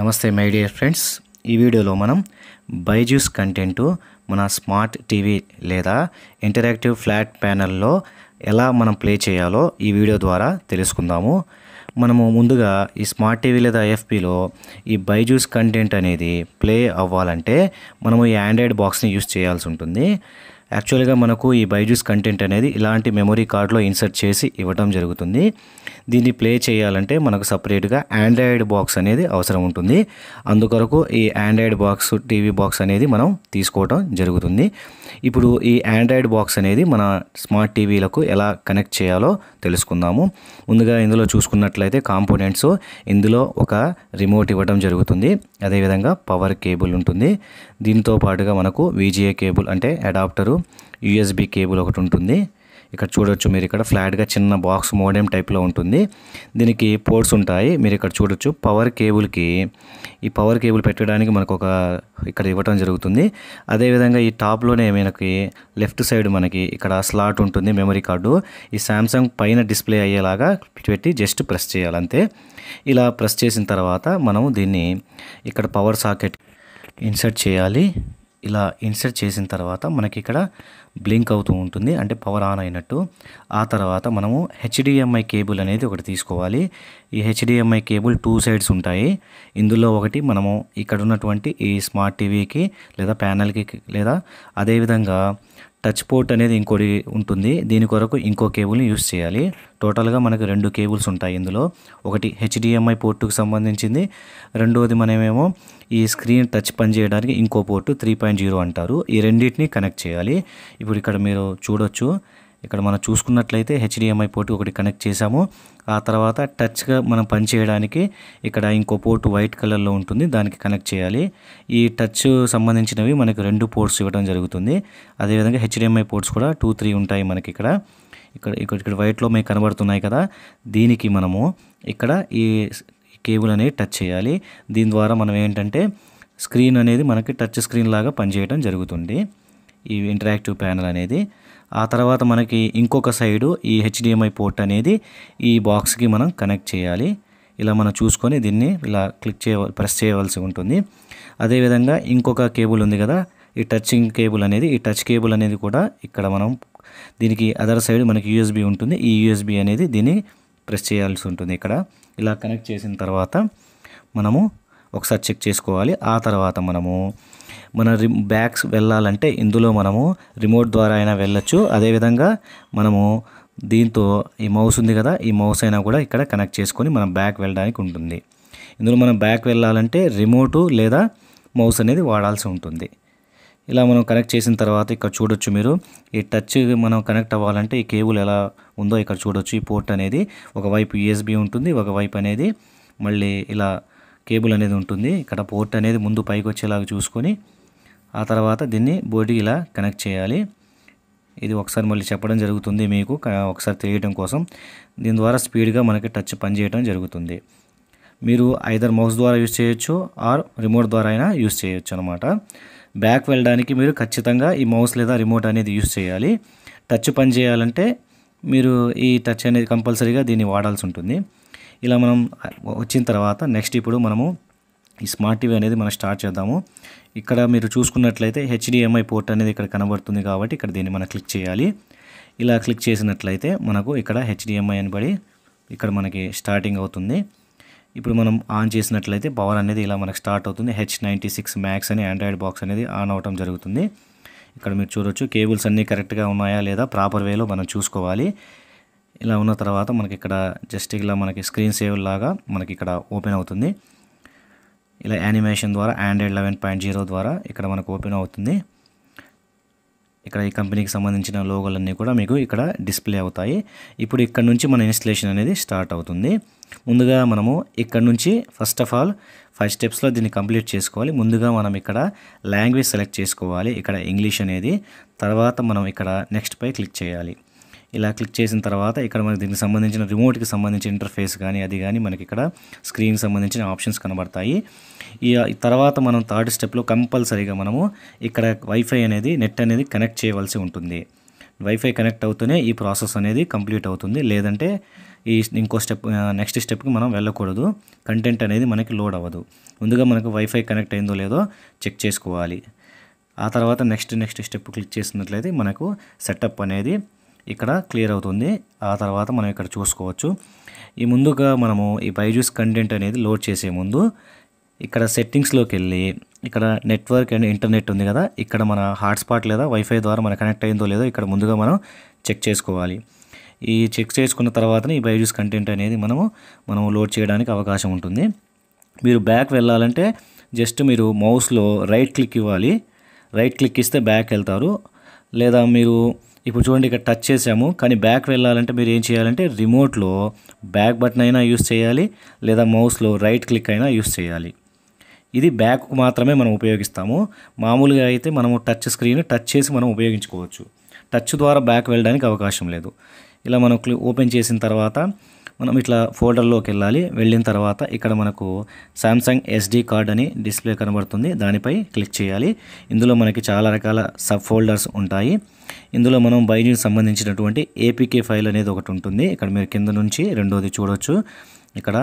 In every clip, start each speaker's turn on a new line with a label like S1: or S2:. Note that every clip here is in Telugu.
S1: నమస్తే మై డియర్ ఫ్రెండ్స్ ఈ వీడియోలో మనం బైజూస్ కంటెంట్ మన స్మార్ట్ టీవీ లేదా ఇంటరాక్టివ్ ఫ్లాట్ ప్యానెల్లో ఎలా మనం ప్లే చేయాలో ఈ వీడియో ద్వారా తెలుసుకుందాము మనము ముందుగా ఈ స్మార్ట్ టీవీ లేదా ఐఎఫ్పిలో ఈ బైజూస్ కంటెంట్ అనేది ప్లే అవ్వాలంటే మనము ఈ ఆండ్రాయిడ్ బాక్స్ని యూస్ చేయాల్సి ఉంటుంది యాక్చువల్గా మనకు ఈ బైజూస్ కంటెంట్ అనేది ఇలాంటి మెమొరీ కార్డ్లో ఇన్సర్ట్ చేసి ఇవ్వడం జరుగుతుంది దీన్ని ప్లే చేయాలంటే మనకు సపరేట్గా ఆండ్రాయిడ్ బాక్స్ అనేది అవసరం ఉంటుంది అందుకొరకు ఈ ఆండ్రాయిడ్ బాక్స్ టీవీ బాక్స్ అనేది మనం తీసుకోవటం జరుగుతుంది ఇప్పుడు ఈ ఆండ్రాయిడ్ బాక్స్ అనేది మన స్మార్ట్ టీవీలకు ఎలా కనెక్ట్ చేయాలో తెలుసుకుందాము ముందుగా ఇందులో చూసుకున్నట్లయితే కాంపోనెంట్స్ ఇందులో ఒక రిమోట్ ఇవ్వడం జరుగుతుంది అదేవిధంగా పవర్ కేబుల్ ఉంటుంది దీనితో పాటుగా మనకు విజిఏ కేబుల్ అంటే అడాప్టరు యూఎస్బి కేబుల్ ఒకటి ఉంటుంది ఇక్కడ చూడొచ్చు మీరు ఇక్కడ ఫ్లాట్గా చిన్న బాక్స్ మోడెం టైప్లో ఉంటుంది దీనికి పోర్ట్స్ ఉంటాయి మీరు ఇక్కడ చూడొచ్చు పవర్ కేబుల్కి ఈ పవర్ కేబుల్ పెట్టడానికి మనకు ఒక ఇక్కడ ఇవ్వటం జరుగుతుంది అదేవిధంగా ఈ టాప్లోనే మనకి లెఫ్ట్ సైడ్ మనకి ఇక్కడ స్లాట్ ఉంటుంది మెమరీ కార్డు ఈ శాంసంగ్ పైన డిస్ప్లే అయ్యేలాగా పెట్టి జస్ట్ ప్రెస్ చేయాలంతే ఇలా ప్రెస్ చేసిన తర్వాత మనం దీన్ని ఇక్కడ పవర్ సాకెట్ ఇన్సర్ట్ చేయాలి ఇలా ఇన్సర్ట్ చేసిన తర్వాత మనకి ఇక్కడ బ్లింక్ అవుతూ ఉంటుంది అంటే పవర్ ఆన్ అయినట్టు ఆ తర్వాత మనము హెచ్డిఎంఐ కేబుల్ అనేది ఒకటి తీసుకోవాలి ఈ హెచ్డిఎంఐ కేబుల్ టూ సైడ్స్ ఉంటాయి ఇందులో ఒకటి మనము ఇక్కడ ఉన్నటువంటి ఈ స్మార్ట్ టీవీకి లేదా ప్యానల్కి లేదా అదేవిధంగా టచ్ పోర్ట్ అనేది ఇంకోటి ఉంటుంది దీని కొరకు ఇంకో కేబుల్ని యూస్ చేయాలి టోటల్గా మనకు రెండు కేబుల్స్ ఉంటాయి ఇందులో ఒకటి హెచ్డిఎంఐ పోర్టుకు సంబంధించింది రెండవది మనమేమో ఈ స్క్రీన్ టచ్ పనిచేయడానికి ఇంకో పోర్టు త్రీ పాయింట్ జీరో అంటారు ఈ రెండింటినీ కనెక్ట్ చేయాలి ఇప్పుడు ఇక్కడ మీరు చూడొచ్చు ఇక్కడ మనం చూసుకున్నట్లయితే హెచ్డిఎంఐ పోర్ట్ ఒకటి కనెక్ట్ చేసాము ఆ తర్వాత టచ్గా మనం పని చేయడానికి ఇక్కడ ఇంకో పోర్టు వైట్ కలర్లో ఉంటుంది దానికి కనెక్ట్ చేయాలి ఈ టచ్ సంబంధించినవి మనకు రెండు పోర్ట్స్ ఇవ్వడం జరుగుతుంది అదేవిధంగా హెచ్డిఎంఐ పోర్ట్స్ కూడా టూ త్రీ ఉంటాయి మనకి ఇక్కడ ఇక్కడ ఇక్కడ ఇక్కడ వైట్లో మేము కనబడుతున్నాయి కదా దీనికి మనము ఇక్కడ ఈ కేబుల్ అనేది టచ్ చేయాలి దీని ద్వారా మనం ఏంటంటే స్క్రీన్ అనేది మనకి టచ్ స్క్రీన్ లాగా పనిచేయడం జరుగుతుంది ఈ ఇంటరాక్టివ్ ప్యానల్ అనేది ఆ తర్వాత మనకి ఇంకొక సైడు ఈ హెచ్డిఎంఐ పోర్ట్ అనేది ఈ బాక్స్కి మనం కనెక్ట్ చేయాలి ఇలా మనం చూసుకొని దీన్ని ఇలా క్లిక్ చేయ ప్రెస్ చేయవలసి ఉంటుంది అదేవిధంగా ఇంకొక కేబుల్ ఉంది కదా ఈ టచింగ్ కేబుల్ అనేది ఈ టచ్ కేబుల్ అనేది కూడా ఇక్కడ మనం దీనికి అదర్ సైడ్ మనకి యూఎస్బి ఉంటుంది ఈ యూఎస్బి అనేది దీన్ని ప్రెస్ చేయాల్సి ఉంటుంది ఇక్కడ ఇలా కనెక్ట్ చేసిన తర్వాత మనము ఒకసారి చెక్ చేసుకోవాలి ఆ తర్వాత మనము మన బ్యాగ్స్ వెళ్ళాలంటే ఇందులో మనము రిమోట్ ద్వారా అయినా వెళ్ళొచ్చు అదేవిధంగా మనము దీంతో ఈ మౌస్ ఉంది కదా ఈ మౌస్ అయినా కూడా ఇక్కడ కనెక్ట్ చేసుకొని మనం బ్యాక్ వెళ్ళడానికి ఉంటుంది ఇందులో మనం బ్యాక్ వెళ్ళాలంటే రిమోటు లేదా మౌస్ అనేది వాడాల్సి ఉంటుంది ఇలా మనం కనెక్ట్ చేసిన తర్వాత ఇక్కడ చూడొచ్చు మీరు ఈ టచ్ మనం కనెక్ట్ అవ్వాలంటే ఈ కేబుల్ ఎలా ఉందో ఇక్కడ చూడొచ్చు ఈ పోర్ట్ అనేది ఒకవైపు యూఎస్బి ఉంటుంది ఒకవైపు అనేది మళ్ళీ ఇలా కేబుల్ అనేది ఉంటుంది ఇక్కడ పోర్ట్ అనేది ముందు పైకి వచ్చేలాగా చూసుకొని ఆ తర్వాత దీన్ని బోర్డుకి ఇలా కనెక్ట్ చేయాలి ఇది ఒకసారి మళ్ళీ చెప్పడం జరుగుతుంది మీకు ఒకసారి తెలియడం కోసం దీని ద్వారా స్పీడ్గా మనకి టచ్ పనిచేయడం జరుగుతుంది మీరు ఐదర్ మౌస్ ద్వారా యూజ్ చేయొచ్చు ఆర్ రిమోట్ ద్వారా అయినా యూజ్ చేయొచ్చు అనమాట బ్యాక్ వెళ్ళడానికి మీరు ఖచ్చితంగా ఈ మౌస్ లేదా రిమోట్ అనేది యూజ్ చేయాలి టచ్ పని చేయాలంటే మీరు ఈ టచ్ అనేది కంపల్సరీగా దీన్ని వాడాల్సి ఉంటుంది ఇలా మనం వచ్చిన తర్వాత నెక్స్ట్ ఇప్పుడు మనము ఈ స్మార్ట్ టీవీ అనేది మనం స్టార్ట్ చేద్దాము ఇక్కడ మీరు చూసుకున్నట్లయితే హెచ్డిఎంఐ పోర్ట్ అనేది ఇక్కడ కనబడుతుంది కాబట్టి ఇక్కడ దీన్ని మనం క్లిక్ చేయాలి ఇలా క్లిక్ చేసినట్లయితే మనకు ఇక్కడ హెచ్డిఎంఐ అని పడి ఇక్కడ మనకి స్టార్టింగ్ అవుతుంది ఇప్పుడు మనం ఆన్ చేసినట్లయితే పవర్ అనేది ఇలా మనకు స్టార్ట్ అవుతుంది హెచ్ నైంటీ సిక్స్ మ్యాక్స్ అని ఆండ్రాయిడ్ బాక్స్ అనేది ఆన్ అవటం జరుగుతుంది ఇక్కడ మీరు చూడొచ్చు కేబుల్స్ అన్నీ కరెక్ట్గా ఉన్నాయా లేదా ప్రాపర్ వేలో మనం చూసుకోవాలి ఇలా ఉన్న తర్వాత మనకి ఇక్కడ జస్ట్ ఇలా మనకి స్క్రీన్ సేవ్ లాగా మనకి ఇక్కడ ఓపెన్ అవుతుంది ఇలా యానిమేషన్ ద్వారా ఆండ్రాయిడ్ లెవెన్ పాయింట్ జీరో ద్వారా ఇక్కడ మనకు ఓపెన్ అవుతుంది ఇక్కడ ఈ కంపెనీకి సంబంధించిన లోగోలన్నీ కూడా మీకు ఇక్కడ డిస్ప్లే అవుతాయి ఇప్పుడు ఇక్కడ నుంచి మన ఇన్స్టలేషన్ అనేది స్టార్ట్ అవుతుంది ముందుగా మనము ఇక్కడ నుంచి ఫస్ట్ ఆఫ్ ఆల్ ఫైవ్ స్టెప్స్లో దీన్ని కంప్లీట్ చేసుకోవాలి ముందుగా మనం ఇక్కడ లాంగ్వేజ్ సెలెక్ట్ చేసుకోవాలి ఇక్కడ ఇంగ్లీష్ అనేది తర్వాత మనం ఇక్కడ నెక్స్ట్పై క్లిక్ చేయాలి ఇలా క్లిక్ చేసిన తర్వాత ఇక్కడ మనకి దీనికి సంబంధించిన రిమోట్కి సంబంధించిన ఇంటర్ఫేస్ కానీ అది కానీ మనకి ఇక్కడ స్క్రీన్కి సంబంధించిన ఆప్షన్స్ కనబడతాయి ఈ తర్వాత మనం థర్డ్ స్టెప్లో కంపల్సరీగా మనము ఇక్కడ వైఫై అనేది నెట్ అనేది కనెక్ట్ చేయవలసి ఉంటుంది వైఫై కనెక్ట్ అవుతూనే ఈ ప్రాసెస్ అనేది కంప్లీట్ అవుతుంది లేదంటే ఈ ఇంకో స్టెప్ నెక్స్ట్ స్టెప్కి మనం వెళ్ళకూడదు కంటెంట్ అనేది మనకి లోడ్ అవ్వదు ముందుగా మనకు వైఫై కనెక్ట్ అయిందో లేదో చెక్ చేసుకోవాలి ఆ తర్వాత నెక్స్ట్ నెక్స్ట్ స్టెప్ క్లిక్ చేసినట్లయితే మనకు సెటప్ అనేది ఇక్కడ క్లియర్ అవుతుంది ఆ తర్వాత మనం ఇక్కడ చూసుకోవచ్చు ఈ ముందుగా మనము ఈ బైజూస్ కంటెంట్ అనేది లోడ్ చేసే ముందు ఇక్కడ సెట్టింగ్స్లోకి వెళ్ళి ఇక్కడ నెట్వర్క్ అండ్ ఇంటర్నెట్ ఉంది కదా ఇక్కడ మన హాట్స్పాట్ లేదా వైఫై ద్వారా మన కనెక్ట్ అయిందో లేదో ఇక్కడ ముందుగా మనం చెక్ చేసుకోవాలి ఈ చెక్ చేసుకున్న తర్వాత ఈ బైజూస్ కంటెంట్ అనేది మనము మనం లోడ్ చేయడానికి అవకాశం ఉంటుంది మీరు బ్యాక్ వెళ్ళాలంటే జస్ట్ మీరు మౌస్లో రైట్ క్లిక్ ఇవ్వాలి రైట్ క్లిక్ ఇస్తే బ్యాక్ వెళ్తారు లేదా మీరు ఇప్పుడు చూడండి ఇక్కడ టచ్ చేసాము కానీ బ్యాక్ వెళ్ళాలంటే మీరు ఏం చేయాలంటే రిమోట్లో బ్యాక్ బటన్ అయినా యూస్ చేయాలి లేదా మౌస్లో రైట్ క్లిక్ అయినా యూస్ చేయాలి ఇది బ్యాక్ మాత్రమే మనం ఉపయోగిస్తాము మామూలుగా అయితే మనము టచ్ స్క్రీన్ టచ్ చేసి మనం ఉపయోగించుకోవచ్చు టచ్ ద్వారా బ్యాక్ వెళ్ళడానికి అవకాశం లేదు ఇలా మనం ఓపెన్ చేసిన తర్వాత మనం ఇట్లా ఫోల్డర్లోకి వెళ్ళాలి వెళ్ళిన తర్వాత ఇక్కడ మనకు శాంసంగ్ ఎస్డి కార్డ్ అని డిస్ప్లే కనబడుతుంది దానిపై క్లిక్ చేయాలి ఇందులో మనకి చాలా రకాల సబ్ ఫోల్డర్స్ ఉంటాయి ఇందులో మనం బైజీకి సంబంధించినటువంటి ఏపీకే ఫైల్ అనేది ఒకటి ఉంటుంది ఇక్కడ మీరు కింద నుంచి రెండోది చూడొచ్చు ఇక్కడ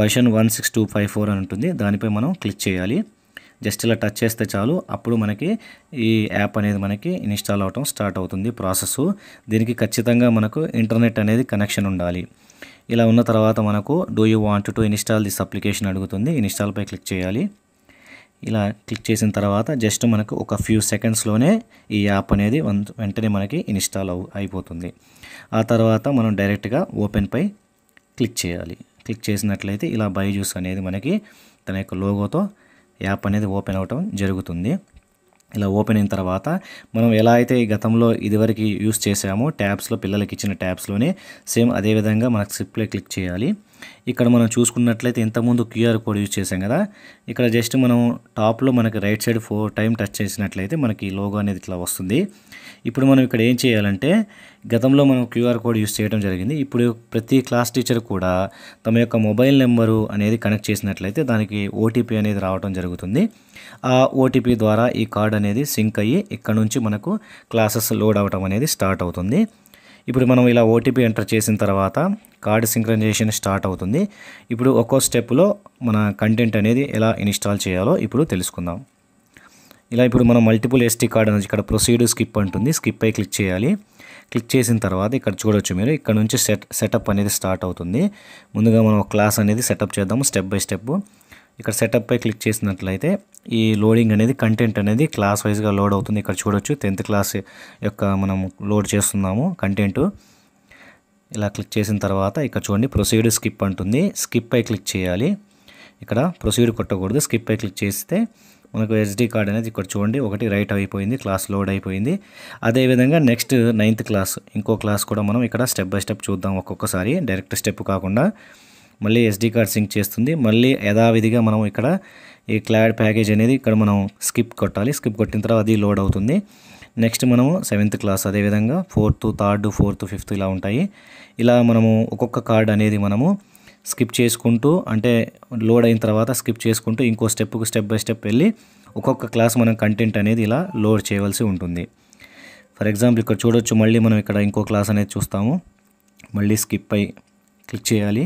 S1: version one six two five four అని ఉంటుంది దానిపై మనం క్లిక్ చేయాలి జస్ట్ ఇలా టచ్ చేస్తే చాలు అప్పుడు మనకి ఈ యాప్ అనేది మనకి ఇన్స్టాల్ అవటం స్టార్ట్ అవుతుంది ప్రాసెస్ దీనికి ఖచ్చితంగా మనకు ఇంటర్నెట్ అనేది కనెక్షన్ ఉండాలి ఇలా ఉన్న తర్వాత మనకు do you want to install this application అడుగుతుంది ఇన్స్టాల్పై క్లిక్ చేయాలి ఇలా క్లిక్ చేసిన తర్వాత జస్ట్ మనకు ఒక ఫ్యూ సెకండ్స్లోనే ఈ యాప్ అనేది వెంటనే మనకి ఇన్స్టాల్ అవు అయిపోతుంది ఆ తర్వాత మనం డైరెక్ట్గా ఓపెన్పై క్లిక్ చేయాలి క్లిక్ చేసినట్లయితే ఇలా బైజూస్ అనేది మనకి తన యొక్క లోగోతో యాప్ అనేది ఓపెన్ అవటం జరుగుతుంది ఇలా ఓపెన్ అయిన తర్వాత మనం ఎలా అయితే గతంలో ఇదివరకు యూస్ చేసామో ట్యాబ్స్లో పిల్లలకి ఇచ్చిన ట్యాబ్స్లోనే సేమ్ అదేవిధంగా మనకు సిప్లే క్లిక్ చేయాలి ఇక్కడ మనం చూసుకున్నట్లయితే ఇంతకుముందు క్యూఆర్ కోడ్ యూజ్ చేసాం కదా ఇక్కడ జస్ట్ మనం టాప్లో మనకి right side four time touch చేసినట్లయితే మనకి లోగో అనేది ఇట్లా వస్తుంది ఇప్పుడు మనం ఇక్కడ ఏం చేయాలంటే గతంలో మనం క్యూఆర్ కోడ్ యూజ్ చేయడం జరిగింది ఇప్పుడు ప్రతి క్లాస్ టీచర్ కూడా తమ యొక్క మొబైల్ నెంబరు అనేది కనెక్ట్ చేసినట్లయితే దానికి ఓటీపీ అనేది రావడం జరుగుతుంది ఆ ఓటీపీ ద్వారా ఈ కార్డ్ అనేది సింక్ అయ్యి ఇక్కడ నుంచి మనకు క్లాసెస్ లోడ్ అవ్వడం అనేది స్టార్ట్ అవుతుంది ఇప్పుడు మనం ఇలా ఓటీపీ ఎంటర్ చేసిన తర్వాత కార్డ్ సింక్రనైజేషన్ స్టార్ట్ అవుతుంది ఇప్పుడు ఒక్కో స్టెప్లో మన కంటెంట్ అనేది ఎలా ఇన్స్టాల్ చేయాలో ఇప్పుడు తెలుసుకుందాం ఇలా ఇప్పుడు మనం మల్టిపుల్ ఎస్టీ కార్డ్ అనేది ఇక్కడ ప్రొసీడ్ స్కిప్ అంటుంది స్కిప్ అయి క్లిక్ చేయాలి క్లిక్ చేసిన తర్వాత ఇక్కడ చూడవచ్చు మీరు ఇక్కడ నుంచి సెట్ సెటప్ అనేది స్టార్ట్ అవుతుంది ముందుగా మనం క్లాస్ అనేది సెటప్ చేద్దాము స్టెప్ బై స్టెప్ ఇక్కడ సెటప్ పై క్లిక్ చేసినట్లయితే ఈ లోడింగ్ అనేది కంటెంట్ అనేది క్లాస్ వైజ్గా లోడ్ అవుతుంది ఇక్కడ చూడొచ్చు టెన్త్ క్లాస్ యొక్క మనం లోడ్ చేస్తున్నాము కంటెంట్ ఇలా క్లిక్ చేసిన తర్వాత ఇక్కడ చూడండి ప్రొసీడ్ స్కిప్ అంటుంది స్కిప్ పై క్లిక్ చేయాలి ఇక్కడ ప్రొసీడ్ కొట్టకూడదు స్కిప్ పై క్లిక్ చేస్తే మనకు ఎస్డి కార్డ్ అనేది ఇక్కడ చూడండి ఒకటి రైట్ అయిపోయింది క్లాస్ లోడ్ అయిపోయింది అదేవిధంగా నెక్స్ట్ నైన్త్ క్లాస్ ఇంకో క్లాస్ కూడా మనం ఇక్కడ స్టెప్ బై స్టెప్ చూద్దాం ఒక్కొక్కసారి డైరెక్ట్ స్టెప్ కాకుండా మళ్ళీ ఎస్డి కార్డ్ సింక్ చేస్తుంది మళ్ళీ యథావిధిగా మనం ఇక్కడ ఈ క్లాడ్ ప్యాకేజ్ అనేది ఇక్కడ మనం స్కిప్ కొట్టాలి స్కిప్ కొట్టిన తర్వాత అది లోడ్ అవుతుంది నెక్స్ట్ మనము సెవెంత్ క్లాస్ అదేవిధంగా ఫోర్త్ థర్డ్ ఫోర్త్ ఫిఫ్త్ ఇలా ఉంటాయి ఇలా మనము ఒక్కొక్క కార్డ్ అనేది మనము స్కిప్ చేసుకుంటూ అంటే లోడ్ అయిన తర్వాత స్కిప్ చేసుకుంటూ ఇంకో స్టెప్కు స్టెప్ బై స్టెప్ వెళ్ళి ఒక్కొక్క క్లాస్ మనం కంటెంట్ అనేది ఇలా లోడ్ చేయవలసి ఉంటుంది ఫర్ ఎగ్జాంపుల్ ఇక్కడ చూడొచ్చు మళ్ళీ మనం ఇక్కడ ఇంకో క్లాస్ అనేది చూస్తాము మళ్ళీ స్కిప్ అయి క్లిక్ చేయాలి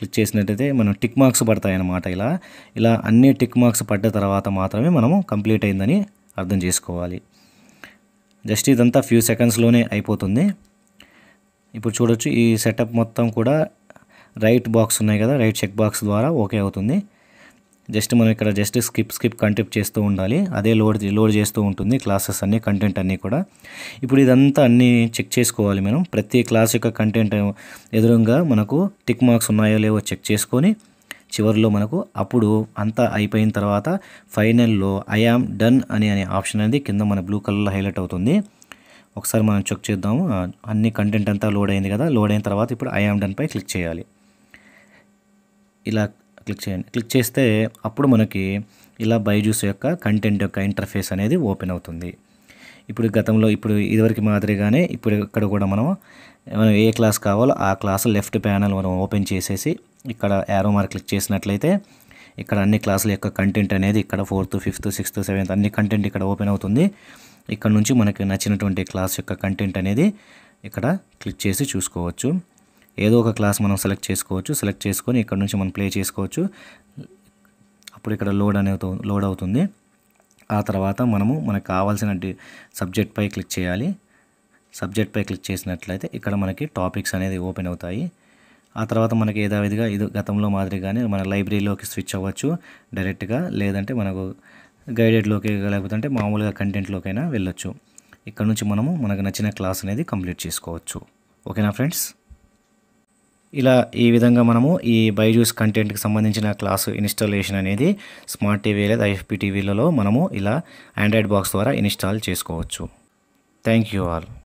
S1: క్లిక్ చేసినట్టయితే మనం టిక్ మార్క్స్ పడతాయన్నమాట ఇలా ఇలా అన్ని టిక్ మార్క్స్ పడ్డ తర్వాత మాత్రమే మనము కంప్లీట్ అయిందని అర్థం చేసుకోవాలి జస్ట్ ఇదంతా ఫ్యూ సెకండ్స్లోనే అయిపోతుంది ఇప్పుడు చూడొచ్చు ఈ సెటప్ మొత్తం కూడా రైట్ బాక్స్ ఉన్నాయి కదా రైట్ చెక్ బాక్స్ ద్వారా ఓకే అవుతుంది జస్ట్ మనం ఇక్కడ జస్ట్ స్కిప్ స్కిప్ కంటెంట్ చేస్తూ ఉండాలి అదే లోడ్ లోడ్ చేస్తూ ఉంటుంది క్లాసెస్ అన్ని కంటెంట్ అన్నీ కూడా ఇప్పుడు ఇదంతా అన్నీ చెక్ చేసుకోవాలి మనం ప్రతి క్లాస్ యొక్క కంటెంట్ ఎదురుగా మనకు టిక్ మార్క్స్ ఉన్నాయో లేవో చెక్ చేసుకొని చివరిలో మనకు అప్పుడు అంతా అయిపోయిన తర్వాత ఫైనల్లో ఐ ఆమ్ డన్ అని అనే ఆప్షన్ అనేది కింద మన బ్లూ కలర్లో హైలైట్ అవుతుంది ఒకసారి మనం చెక్ చేద్దాము అన్ని కంటెంట్ అంతా లోడ్ అయింది కదా లోడ్ అయిన తర్వాత ఇప్పుడు ఐ యామ్ డన్పై క్లిక్ చేయాలి ఇలా క్లిక్ చేయండి క్లిక్ చేస్తే అప్పుడు మనకి ఇలా బైజూస్ యొక్క కంటెంట్ యొక్క ఇంటర్ఫేస్ అనేది ఓపెన్ అవుతుంది ఇప్పుడు గతంలో ఇప్పుడు ఇదివరకు మాదిరిగానే ఇప్పుడు ఇక్కడ కూడా మనం మనం ఏ క్లాస్ కావాలో ఆ క్లాస్ లెఫ్ట్ ప్యానల్ మనం ఓపెన్ చేసేసి ఇక్కడ యారో మార్క్ క్లిక్ చేసినట్లయితే ఇక్కడ అన్ని క్లాసుల యొక్క కంటెంట్ అనేది ఇక్కడ ఫోర్త్ ఫిఫ్త్ సిక్స్త్ సెవెంత్ అన్ని కంటెంట్ ఇక్కడ ఓపెన్ అవుతుంది ఇక్కడ నుంచి మనకి నచ్చినటువంటి క్లాస్ యొక్క కంటెంట్ అనేది ఇక్కడ క్లిక్ చేసి చూసుకోవచ్చు ఏదో ఒక క్లాస్ మనం సెలెక్ట్ చేసుకోవచ్చు సెలెక్ట్ చేసుకొని ఇక్కడ నుంచి మనం ప్లే చేసుకోవచ్చు అప్పుడు ఇక్కడ లోడ్ అనేది లోడ్ అవుతుంది ఆ తర్వాత మనము మనకు కావాల్సిన సబ్జెక్ట్పై క్లిక్ చేయాలి సబ్జెక్ట్పై క్లిక్ చేసినట్లయితే ఇక్కడ మనకి టాపిక్స్ అనేది ఓపెన్ అవుతాయి ఆ తర్వాత మనకి ఏదావిధిగా ఇది గతంలో మాదిరిగానే మన లైబ్రరీలోకి స్విచ్ అవ్వచ్చు డైరెక్ట్గా లేదంటే మనకు గైడెడ్లోకి లేకపోతే మామూలుగా కంటెంట్లోకైనా వెళ్ళొచ్చు ఇక్కడ నుంచి మనము మనకు నచ్చిన క్లాస్ అనేది కంప్లీట్ చేసుకోవచ్చు ఓకేనా ఫ్రెండ్స్ ఇలా ఈ విధంగా మనము ఈ బైజూస్ కంటెంట్కి సంబంధించిన క్లాసు ఇన్స్టాలేషన్ అనేది స్మార్ట్ టీవీ లేదా ఐఎఫ్పి టీవీలలో మనము ఇలా ఆండ్రాయిడ్ బాక్స్ ద్వారా ఇన్స్టాల్ చేసుకోవచ్చు థ్యాంక్ యూ ఆల్